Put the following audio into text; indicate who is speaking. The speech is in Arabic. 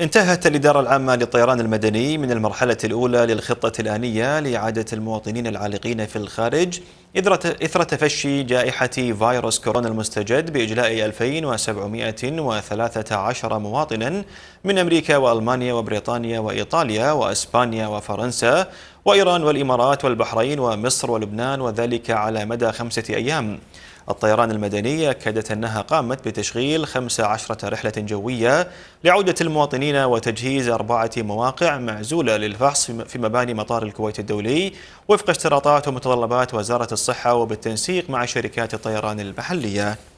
Speaker 1: انتهت الإدارة العامة للطيران المدني من المرحلة الأولى للخطة الآنية لإعادة المواطنين العالقين في الخارج إثر تفشي جائحة فيروس كورونا المستجد بإجلاء 2713 مواطنا من أمريكا وألمانيا وبريطانيا وإيطاليا وأسبانيا وفرنسا وإيران والإمارات والبحرين ومصر ولبنان وذلك على مدى خمسة أيام الطيران المدني أكدت أنها قامت بتشغيل 15 رحلة جوية لعودة المواطنين وتجهيز أربعة مواقع معزولة للفحص في مباني مطار الكويت الدولي وفق اشتراطات ومتطلبات وزارة الصحة الصحة وبالتنسيق مع شركات الطيران المحلية